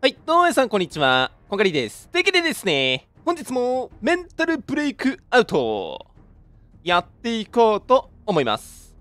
はい、どうも皆さん、こんにちは。こんがりです。というわけでですね、本日もメンタルブレイクアウト、やっていこうと思います。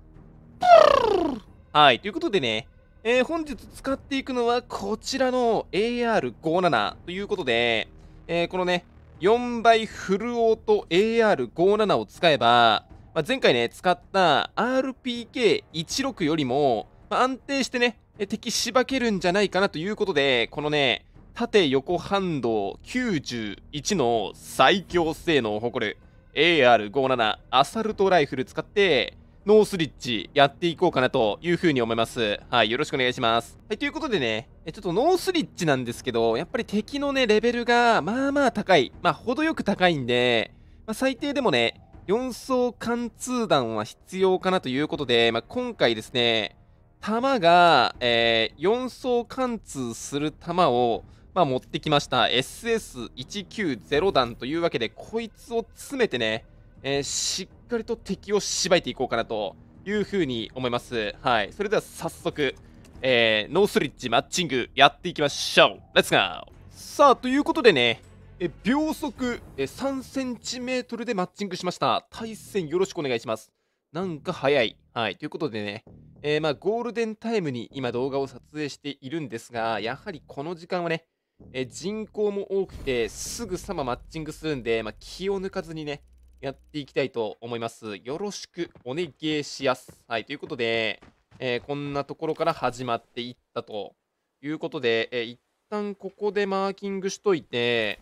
はい、ということでね、えー、本日使っていくのはこちらの AR57 ということで、えー、このね、4倍フルオート AR57 を使えば、まあ、前回ね、使った RPK16 よりも、まあ、安定してね、敵しばけるんじゃないかなということで、このね、縦横反動91の最強性能を誇る AR57 アサルトライフル使って、ノースリッチやっていこうかなというふうに思います。はい、よろしくお願いします。はい、ということでね、えちょっとノースリッチなんですけど、やっぱり敵のね、レベルがまあまあ高い。まあ、程よく高いんで、まあ、最低でもね、4層貫通弾は必要かなということで、まあ、今回ですね、弾が、えー、4層貫通する弾を、まあ、持ってきました SS190 弾というわけでこいつを詰めてね、えー、しっかりと敵をしばいていこうかなというふうに思いますはいそれでは早速、えー、ノースリッジマッチングやっていきましょうレッツゴーさあということでねえ秒速え 3cm でマッチングしました対戦よろしくお願いしますなんか早いはいということでねえー、まあ、ゴールデンタイムに今動画を撮影しているんですが、やはりこの時間はね、えー、人口も多くて、すぐさまマッチングするんで、まあ、気を抜かずにね、やっていきたいと思います。よろしくお願いしやす。はい、ということで、えー、こんなところから始まっていったということで、えー、一旦ここでマーキングしといて、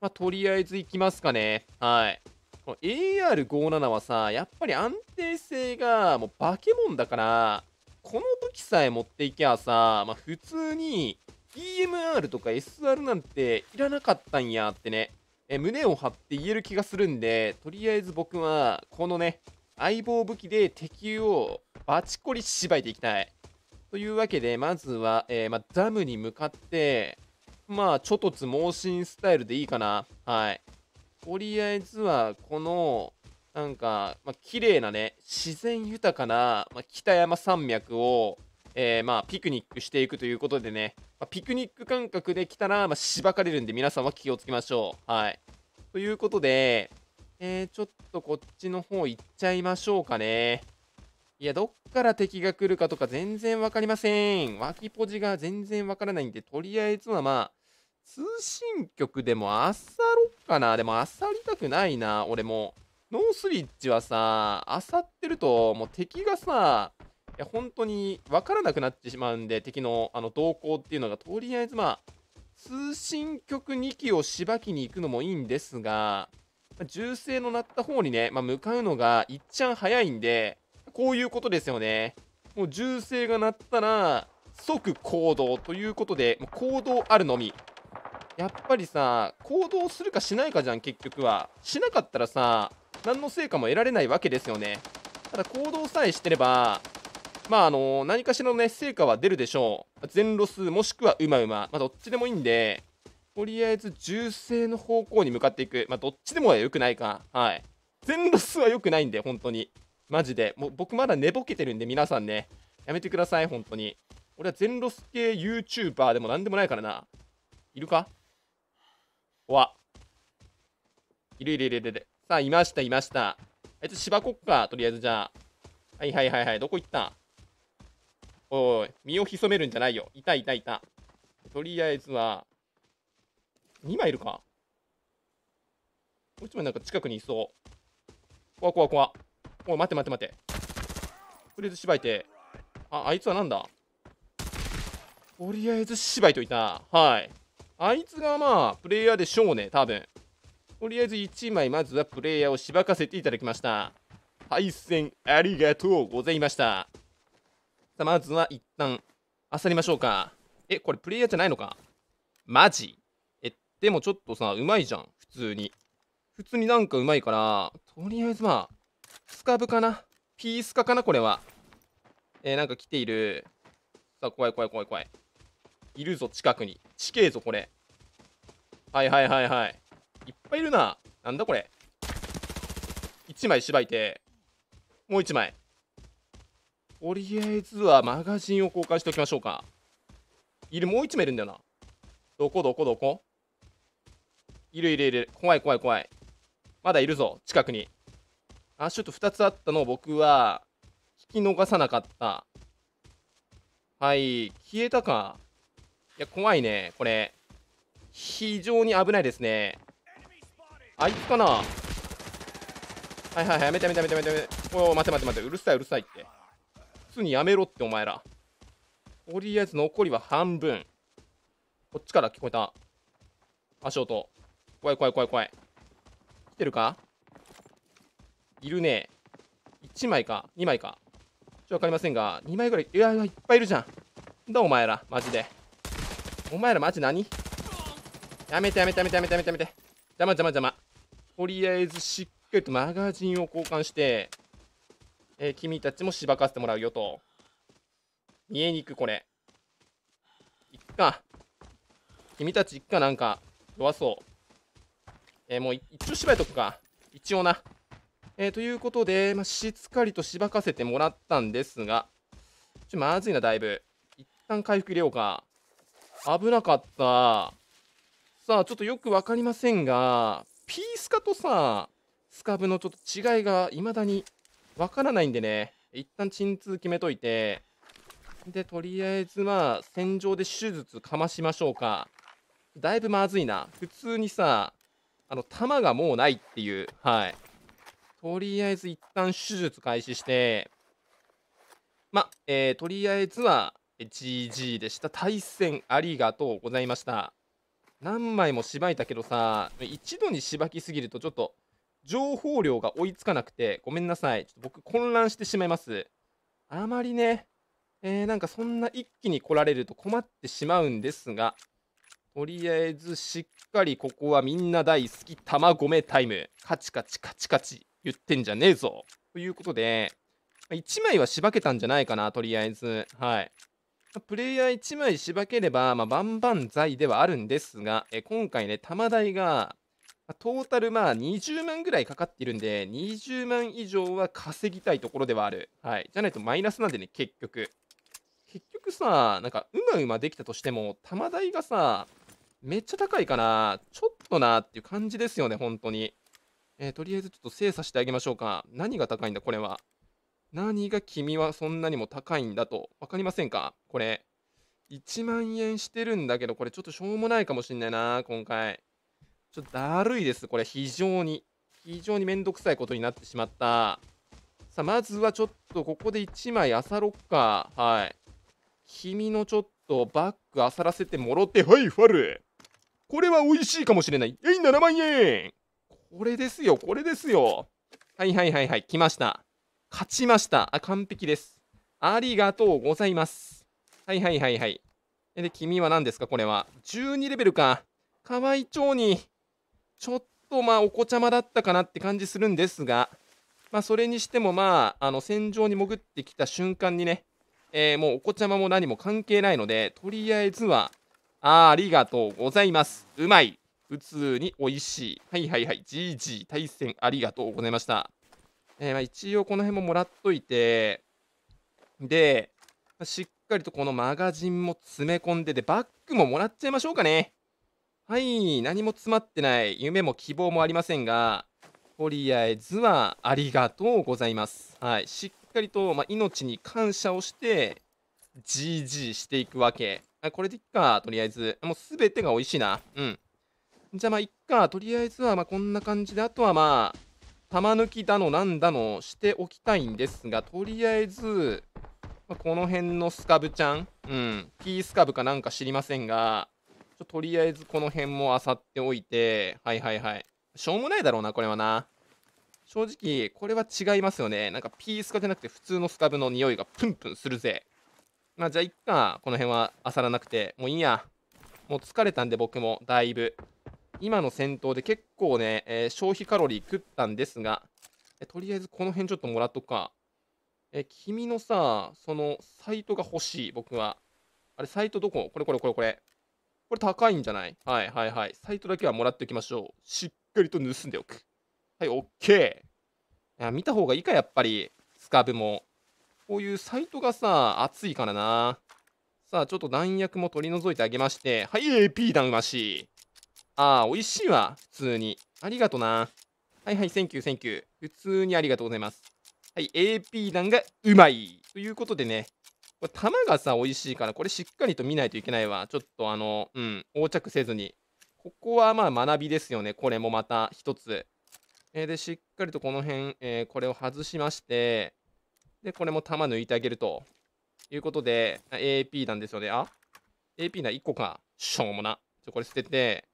まあ、とりあえず行きますかね。はい。この AR57 はさ、やっぱり安定性がもう化け物だから、この武器さえ持っていけばさ、まあ、普通に EMR とか SR なんていらなかったんやってね、え胸を張って言える気がするんで、とりあえず僕は、このね、相棒武器で敵をバチコリしばいていきたい。というわけで、まずは、えー、まあ、ダムに向かって、まあ、ちょとつ猛進スタイルでいいかな。はい。とりあえずはこのなんか、まあ、綺麗なね自然豊かな、まあ、北山山脈を、えー、まあ、ピクニックしていくということでね、まピクニック感覚で来たら、ましばかれるんで皆さんは気をつけましょう。はい、ということで、えー、ちょっとこっちの方行っちゃいましょうかね。いや、どっから敵が来るかとか全然わかりません。脇ポジが全然わからないんで、とりあえずはまあ、通信局でもあさろっかな。でもあさりたくないな、俺も。ノースリッチはさ、あさってると、もう敵がさ、いや本当に分からなくなってしまうんで、敵のあの動向っていうのが、とりあえずまあ、通信局2機をしばきに行くのもいいんですが、銃声の鳴った方にね、まあ、向かうのがいっちゃん早いんで、こういうことですよね。もう銃声が鳴ったら、即行動ということで、もう行動あるのみ。やっぱりさ行動するかしないかじゃん結局はしなかったらさ何の成果も得られないわけですよねただ行動さえしてればまああの何かしらのね成果は出るでしょう全ロスもしくはうまうままあ、どっちでもいいんでとりあえず銃声の方向に向かっていくまあどっちでも良くないかはい全ロスは良くないんで本当にマジでもう僕まだ寝ぼけてるんで皆さんねやめてください本当に俺は全ロス系 YouTuber でも何でもないからないるかわ。いるいるいるいる。いる。さあ、いました、いました。あいつ芝こっか、とりあえずじゃあ。はいはいはいはい、どこ行ったおい、身を潜めるんじゃないよ。いたいたいた。とりあえずは、2枚いるか。こっちもなんか近くにいそう。怖怖怖。おい、待って待って待って。とりあえずしばいて。あ、あいつはなんだとりあえず芝いといた。はい。あいつがまあ、プレイヤーでしょうね、多分。とりあえず1枚、まずはプレイヤーをしばかせていただきました。対戦ありがとうございました。さあ、まずは一旦、漁りましょうか。え、これプレイヤーじゃないのかマジえ、でもちょっとさ、うまいじゃん、普通に。普通になんかうまいから、とりあえずまあ、スカブかなピースカかなこれは。えー、なんか来ている。さあ、怖い怖い怖い怖い。いるぞ、近くに。近えぞ、これ。はいはいはいはい。いっぱいいるな。なんだこれ。1枚しばいて、もう1枚。とりあえずはマガジンを交換しておきましょうか。いる、もう1枚いるんだよな。どこどこどこいるいるいる。怖い怖い怖い。まだいるぞ、近くに。あ、ちょっと2つあったのを僕は、引き逃さなかった。はい、消えたか。いや、怖いね、これ。非常に危ないですねあいつかなはいはいはいやめてやめてやめてやめておお待て待て待てうるさいうるさいって普通にやめろってお前らとりあえず残りは半分こっちから聞こえた足音怖い怖い怖い怖い来てるかいるね1枚か2枚かちょっと分かりませんが2枚ぐらいいやいっぱいいるじゃんだお前らマジでお前らマジ何やめてやめてやめてやめてやめてやめて。邪魔邪魔邪魔。とりあえずしっかりとマガジンを交換して、えー、君たちもしばかせてもらうよと。見えにくこれ。いっか。君たちいっかなんか弱そう。えー、もう一応縛居とくか。一応な。えー、ということで、まあ、しっかりとしばかせてもらったんですが、ちょまずいな、だいぶ。一旦回復入れようか。危なかった。さあ、ちょっとよく分かりませんが、ピースカとさ、スカブのちょっと違いが未だに分からないんでね、一旦鎮痛決めといて、で、とりあえずまあ、戦場で手術かましましょうか。だいぶまずいな。普通にさ、あの、弾がもうないっていう、はい。とりあえず一旦手術開始して、ま、えー、とりあえずは GG でした。対戦ありがとうございました。何枚もしばいたけどさ一度にしばきすぎるとちょっと情報量が追いつかなくてごめんなさいちょっと僕混乱してしまいますあまりねえー、なんかそんな一気に来られると困ってしまうんですがとりあえずしっかりここはみんな大好き卵めタイムカチカチカチカチ言ってんじゃねえぞということで1枚はしばけたんじゃないかなとりあえずはいプレイヤー1枚しばければ、まあ、万々歳ではあるんですが、え今回ね、玉代が、トータルまあ20万ぐらいかかっているんで、20万以上は稼ぎたいところではある。はい。じゃないとマイナスなんでね、結局。結局さ、なんか、うまうまできたとしても、玉代がさ、めっちゃ高いかな、ちょっとなっていう感じですよね、本当に。えー、とりあえずちょっと精査してあげましょうか。何が高いんだ、これは。何が君はそんなにも高いんだと分かりませんかこれ。1万円してるんだけど、これちょっとしょうもないかもしんないな、今回。ちょっとだるいです、これ、非常に。非常にめんどくさいことになってしまった。さあ、まずはちょっと、ここで1枚朝ロッカー。はい。君のちょっとバッグあさらせてもろて、はい、ファル。これは美味しいかもしれない。えい、7万円これですよ、これですよ。はいはいはいはい、来ました。勝ちました。あ、完璧です。ありがとうございます。はいはいはいはい。で、君は何ですかこれは。12レベルか。河合町に、ちょっとまあ、お子ちゃまだったかなって感じするんですが、まあ、それにしてもまあ、あの、戦場に潜ってきた瞬間にね、えー、もうお子ちゃまも何も関係ないので、とりあえずは、ありがとうございます。うまい。普通に美味しい。はいはいはい。GG 対戦ありがとうございました。えー、まあ一応この辺ももらっといて、で、しっかりとこのマガジンも詰め込んで、で、バッグももらっちゃいましょうかね。はい、何も詰まってない、夢も希望もありませんが、とりあえずはありがとうございます。はい、しっかりと、まあ、命に感謝をして、GG していくわけ。あこれでいっか、とりあえず。もうすべてが美味しいな。うん。じゃあまあ、いっか、とりあえずはまあこんな感じで、あとはまあ、玉抜きだのなんだのしておきたいんですが、とりあえず、この辺のスカブちゃん、うん、ースカブかなんか知りませんが、ちょとりあえずこの辺も漁っておいて、はいはいはい。しょうもないだろうな、これはな。正直、これは違いますよね。なんかピースカじゃなくて普通のスカブの匂いがプンプンするぜ。まあじゃあいっか、この辺は漁らなくて。もういいや。もう疲れたんで僕も、だいぶ。今の戦闘で結構ね、えー、消費カロリー食ったんですが、えとりあえずこの辺ちょっともらっとくか。え君のさ、そのサイトが欲しい、僕は。あれ、サイトどここれこれこれこれ。これ高いんじゃないはいはいはい。サイトだけはもらっておきましょう。しっかりと盗んでおく。はい、オッケー。いや、見た方がいいか、やっぱり。スカブも。こういうサイトがさ、熱いからな。さあ、ちょっと弾薬も取り除いてあげまして。はい、AP 弾増し。ああ、美味しいわ。普通に。ありがとな。はいはい、センキュー、センキュー。普通にありがとうございます。はい、AP 弾がうまい。ということでね、これ玉がさ、美味しいから、これしっかりと見ないといけないわ。ちょっとあの、うん、横着せずに。ここはまあ学びですよね。これもまた一つ。えー、で、しっかりとこの辺、えー、これを外しまして、で、これも玉抜いてあげると。いうことで、AP 弾ですよね。あ ?AP 弾1個か。しょうもな。ちょ、これ捨てて、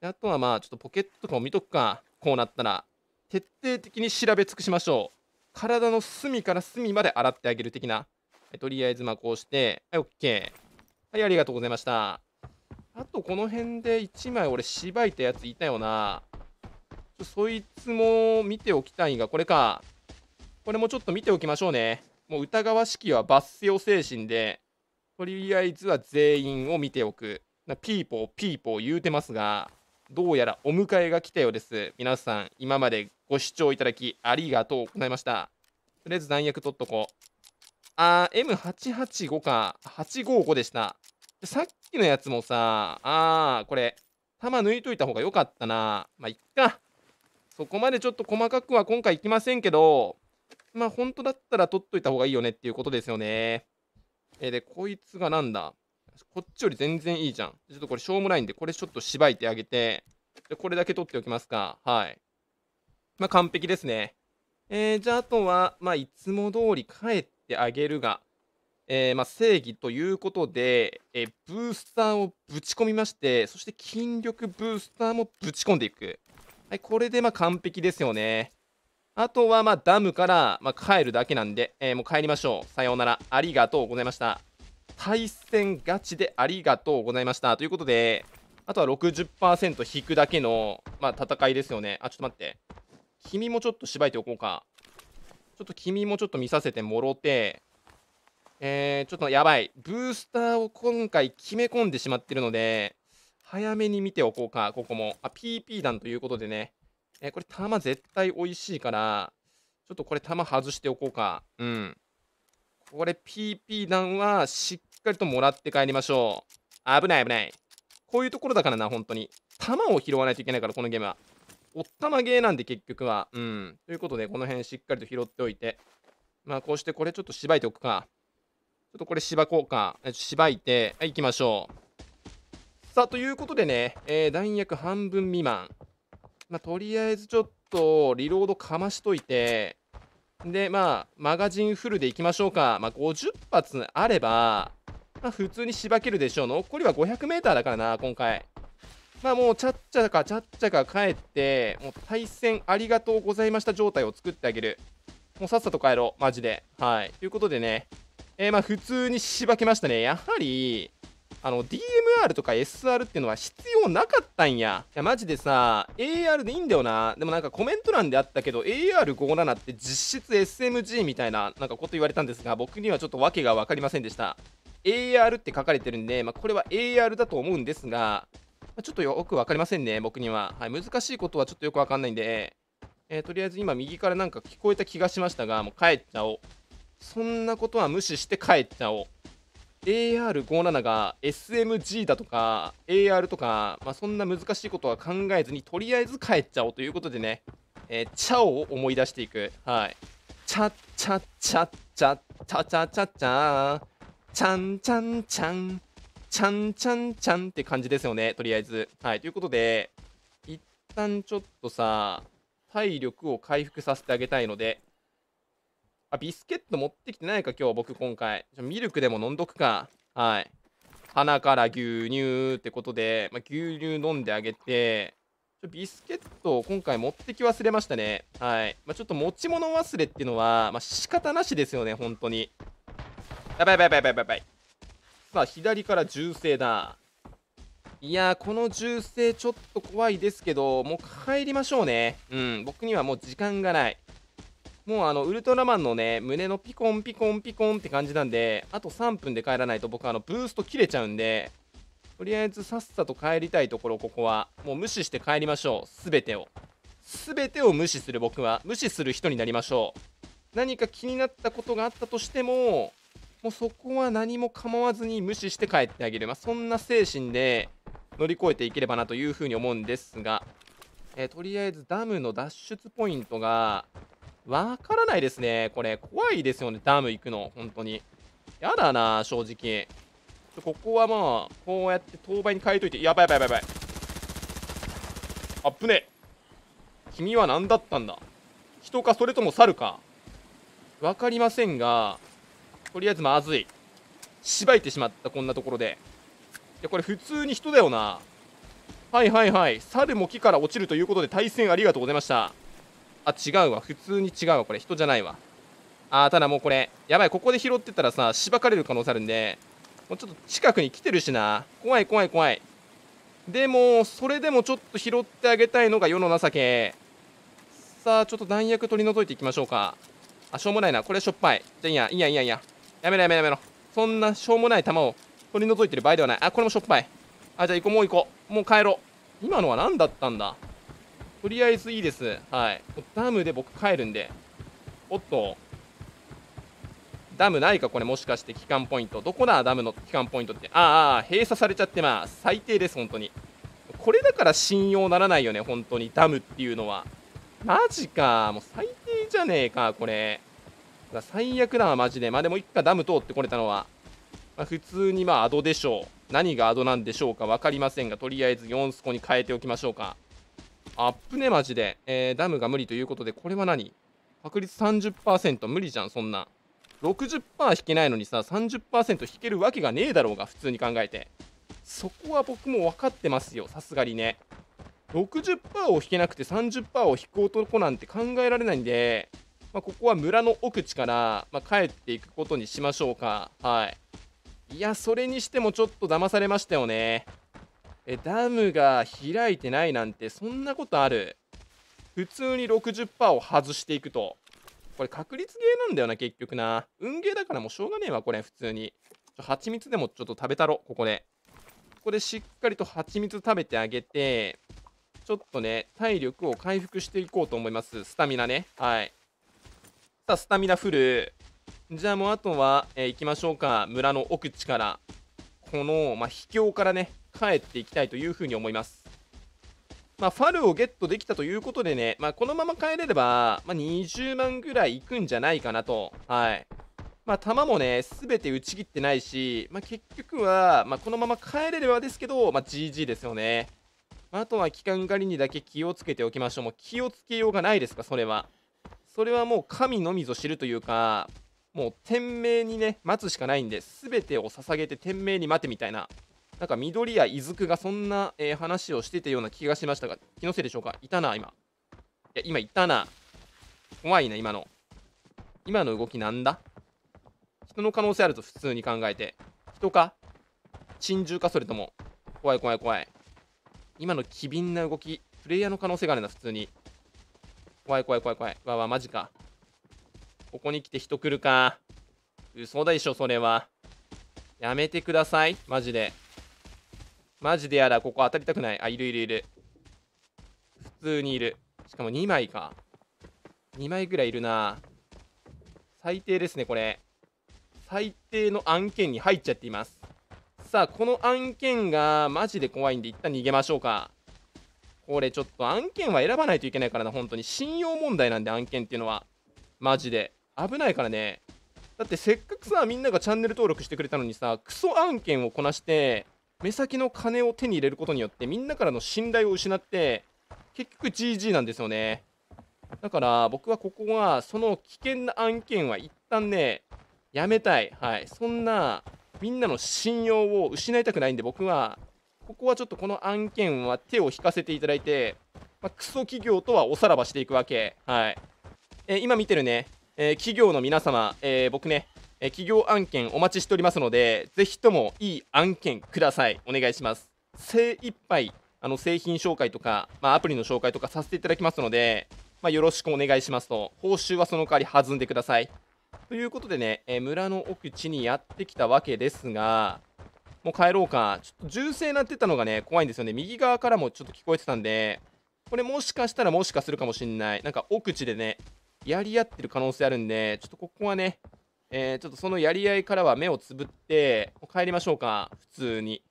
であとはまあちょっとポケットとかも見とくかこうなったら徹底的に調べ尽くしましょう体の隅から隅まで洗ってあげる的な、えとりあえずまあこうしてはい OK はいありがとうございましたあとこの辺で1枚俺しばいたやついたよなちょそいつも見ておきたいがこれかこれもちょっと見ておきましょうねもう疑わしきは罰せよ精神でとりあえずは全員を見ておくなピーポーピーポー言うてますがどうやらお迎えが来たようです。皆さん、今までご視聴いただきありがとうございました。とりあえず弾薬取っとこう。あー、M885 か。855でした。さっきのやつもさ、あー、これ、弾抜いといた方が良かったな。まあ、いっか。そこまでちょっと細かくは今回いきませんけど、まあ、本当だったら取っといた方がいいよねっていうことですよね。えー、で、こいつがなんだこっちより全然いいじゃん。ちょっとこれしょうもないんで、これちょっとしばいてあげて、でこれだけ取っておきますか。はい。まあ、完璧ですね。えー、じゃあ、あとは、まあ、いつも通り帰ってあげるが、えー、まあ、正義ということで、えー、ブースターをぶち込みまして、そして筋力ブースターもぶち込んでいく。はい、これでま完璧ですよね。あとはまダムからま帰るだけなんで、えー、もう帰りましょう。さようなら。ありがとうございました。対戦ガチでありがとうございましたということであとは60%引くだけの、まあ、戦いですよねあちょっと待って君もちょっとしばいておこうかちょっと君もちょっと見させてもろてえー、ちょっとやばいブースターを今回決め込んでしまってるので早めに見ておこうかここもあ PP 弾ということでね、えー、これ弾絶対美味しいからちょっとこれ弾外しておこうかうんこれ PP 弾はしっかりともらって帰りましょう。危ない危ない。こういうところだからな、本当に。弾を拾わないといけないから、このゲームは。おったまゲーなんで結局は。うん。ということで、この辺しっかりと拾っておいて。まあ、こうしてこれちょっとしばいておくか。ちょっとこれしばこうか。しばいて、はい、行きましょう。さあ、ということでね、えー、弾薬半分未満。まあ、とりあえずちょっと、リロードかましといて、で、まあ、マガジンフルでいきましょうか。まあ、50発あれば、まあ、普通にしばけるでしょう。残りは 500m だからな、今回。まあもう、ちゃっちゃかちゃっちゃか帰って、もう対戦ありがとうございました状態を作ってあげる。もうさっさと帰ろう、マジで。はい。ということでね、えー、まあ普通にしばけましたね。やはり、あの DMR とか SR っていうのは必要なかったんや。いや、マジでさ、AR でいいんだよな。でもなんかコメント欄であったけど、AR57 って実質 SMG みたいな、なんかこと言われたんですが、僕にはちょっと訳が分かりませんでした。AR って書かれてるんで、まあ、これは AR だと思うんですが、まちょっとよく分かりませんね、僕には。はい、難しいことはちょっとよく分かんないんで、えー、とりあえず今右からなんか聞こえた気がしましたが、もう帰っちゃおう。そんなことは無視して帰っちゃおう。AR57 が SMG だとか AR とか、まあ、そんな難しいことは考えずにとりあえず帰っちゃおうということでね、えー、チャオを思い出していく。はい。チャッチャッチャッチャッチャチャチャチャちゃんちゃんちゃん、ちゃんちゃんちゃんって感じですよね、とりあえず。はい、ということで、一旦ちょっとさ、体力を回復させてあげたいので、あ、ビスケット持ってきてないか、今日僕今回。ミルクでも飲んどくか。はい。鼻から牛乳ってことで、まあ、牛乳飲んであげて、ちょビスケットを今回持ってき忘れましたね。はい。まあ、ちょっと持ち物忘れっていうのは、まあ、仕方なしですよね、本当に。やばいやばいやばいやばいさあ、左から銃声だ。いやー、この銃声ちょっと怖いですけど、もう帰りましょうね。うん、僕にはもう時間がない。もうあの、ウルトラマンのね、胸のピコンピコンピコンって感じなんで、あと3分で帰らないと僕あの、ブースト切れちゃうんで、とりあえずさっさと帰りたいところ、ここは。もう無視して帰りましょう。すべてを。すべてを無視する僕は。無視する人になりましょう。何か気になったことがあったとしても、もうそこは何も構わずに無視して帰ってあげる、まあ、そんな精神で乗り越えていければなというふうに思うんですが、えー、とりあえずダムの脱出ポイントがわからないですね。これ、怖いですよね、ダム行くの、本当に。やだな、正直。ここはまあ、こうやって当倍に変えといて、やばいやばいやばい。あっぶね君は何だったんだ人かそれとも猿か分かりませんが、とりあえずまずい。しばいてしまった、こんなところで。いや、これ普通に人だよな。はいはいはい。猿も木から落ちるということで対戦ありがとうございました。あ、違うわ。普通に違うわ。これ人じゃないわ。あー、ただもうこれ、やばい。ここで拾ってたらさ、しばかれる可能性あるんで、もうちょっと近くに来てるしな。怖い怖い怖い。でも、それでもちょっと拾ってあげたいのが世の情け。さあ、ちょっと弾薬取り除いていきましょうか。あ、しょうもないな。これしょっぱい。じゃあいいや、いいや、いいや、いいや。やめろやめろやめろ。そんなしょうもない弾を取り除いてる場合ではない。あ、これもしょっぱい。あ、じゃあ行こう、もう行こう。もう帰ろう。今のは何だったんだとりあえずいいです。はい。ダムで僕帰るんで。おっと。ダムないかこれもしかして機関ポイント。どこだダムの機関ポイントって。ああ、閉鎖されちゃってます。最低です、本当に。これだから信用ならないよね、本当に。ダムっていうのは。マジか。もう最低じゃねえか、これ。最悪だわマジで。まあでも、一回ダム通ってこれたのは、まあ、普通にまあ、アドでしょう。何がアドなんでしょうか分かりませんが、とりあえず4スコに変えておきましょうか。アップね、マジで。えー、ダムが無理ということで、これは何確率30%無理じゃん、そんな。60%引けないのにさ、30%引けるわけがねえだろうが、普通に考えて。そこは僕も分かってますよ、さすがにね。60%を引けなくて30%を引く男なんて考えられないんで、まあ、ここは村の奥地から、まあ、帰っていくことにしましょうか。はい。いや、それにしてもちょっと騙されましたよね。え、ダムが開いてないなんて、そんなことある。普通に60%を外していくと。これ確率ゲーなんだよな、結局な。運ゲーだからもうしょうがねえわ、これ、普通に。蜂蜜でもちょっと食べたろ、ここで。ここでしっかりと蜂蜜食べてあげて、ちょっとね、体力を回復していこうと思います。スタミナね。はい。さスタミナフルじゃあもうあとは、えー、行きましょうか村の奥地からこの、まあ、秘境からね帰っていきたいというふうに思いますまあ、ファルをゲットできたということでね、まあ、このまま帰れれば、まあ、20万ぐらいいくんじゃないかなと。はい。まあ、弾もね、すべて打ち切ってないし、まあ、結局は、まあ、このまま帰れればですけど、まあ、GG ですよね。まあ、あとは期間狩りにだけ気をつけておきましょう。もう気をつけようがないですか、それは。それはもう神のみぞ知るというかもう天命にね待つしかないんで全てを捧げて天命に待てみたいななんか緑や伊豆がそんな、えー、話をしてたような気がしましたが気のせいでしょうかいたな今いや今いたな怖いな今の今の動きなんだ人の可能性あると普通に考えて人か珍獣かそれとも怖い怖い怖い今の機敏な動きプレイヤーの可能性があるな普通に怖い怖い怖い怖い。わわ、マジか。ここに来て人来るか。嘘だでしょ、それは。やめてください。マジで。マジでやだ。ここ当たりたくない。あ、いるいるいる。普通にいる。しかも2枚か。2枚ぐらいいるな。最低ですね、これ。最低の案件に入っちゃっています。さあ、この案件がマジで怖いんで、一旦逃げましょうか。これちょっと案件は選ばないといけないからな、本当に。信用問題なんで、案件っていうのは。マジで。危ないからね。だってせっかくさ、みんながチャンネル登録してくれたのにさ、クソ案件をこなして、目先の金を手に入れることによって、みんなからの信頼を失って、結局 GG なんですよね。だから僕はここは、その危険な案件は一旦ね、やめたい。はい。そんな、みんなの信用を失いたくないんで、僕は、ここはちょっとこの案件は手を引かせていただいて、まあ、クソ企業とはおさらばしていくわけ。はい。えー、今見てるね、えー、企業の皆様、えー、僕ね、え企業案件お待ちしておりますので、ぜひともいい案件ください。お願いします。精一杯、あの、製品紹介とか、まあ、アプリの紹介とかさせていただきますので、まあ、よろしくお願いしますと、報酬はその代わり弾んでください。ということでね、え村の奥地にやってきたわけですが、もう帰ろうか。ちょっと銃声鳴ってたのがね、怖いんですよね。右側からもちょっと聞こえてたんで、これもしかしたらもしかするかもしんない。なんか奥地でね、やり合ってる可能性あるんで、ちょっとここはね、えー、ちょっとそのやり合いからは目をつぶって、帰りましょうか。普通に。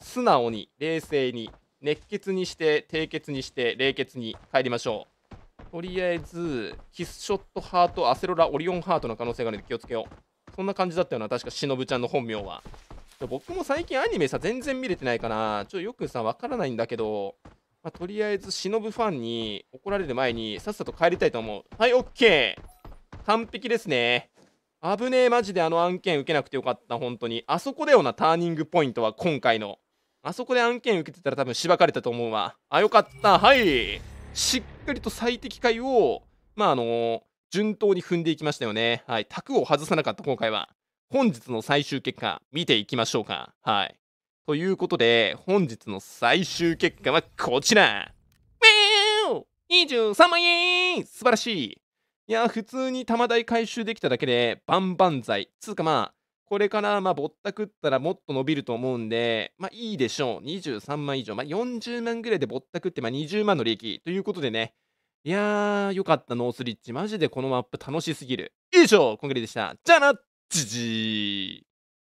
素直に、冷静に、熱血にして、低血にして、冷血に帰りましょう。とりあえず、キスショットハート、アセロラ、オリオンハートの可能性があるので気をつけよう。そんな感じだったよな、確かしのぶちゃんの本名は。僕も最近アニメさ、全然見れてないかなちょっとよくさ、わからないんだけど、まあ、とりあえず、忍ファンに怒られる前に、さっさと帰りたいと思う。はい、オッケー完璧ですね。危ねえ、マジであの案件受けなくてよかった、本当に。あそこだよな、ターニングポイントは、今回の。あそこで案件受けてたら多分しばかれたと思うわ。あ、よかった。はい。しっかりと最適解を、まあ、あのー、順当に踏んでいきましたよね。はい。卓を外さなかった、今回は。本日の最終結果見ていきましょうか。はい。ということで、本日の最終結果はこちら。23万円素晴らしいいや、普通に玉台回収できただけで、バンバン剤つうかまあ、これからまあ、ぼったくったらもっと伸びると思うんで、まあいいでしょう。23万以上。まあ40万ぐらいでぼったくって、まあ20万の利益。ということでね。いやー、よかった、ノースリッチ。マジでこのマップ楽しすぎる。以上、こんぐりでした。じゃあな唧唧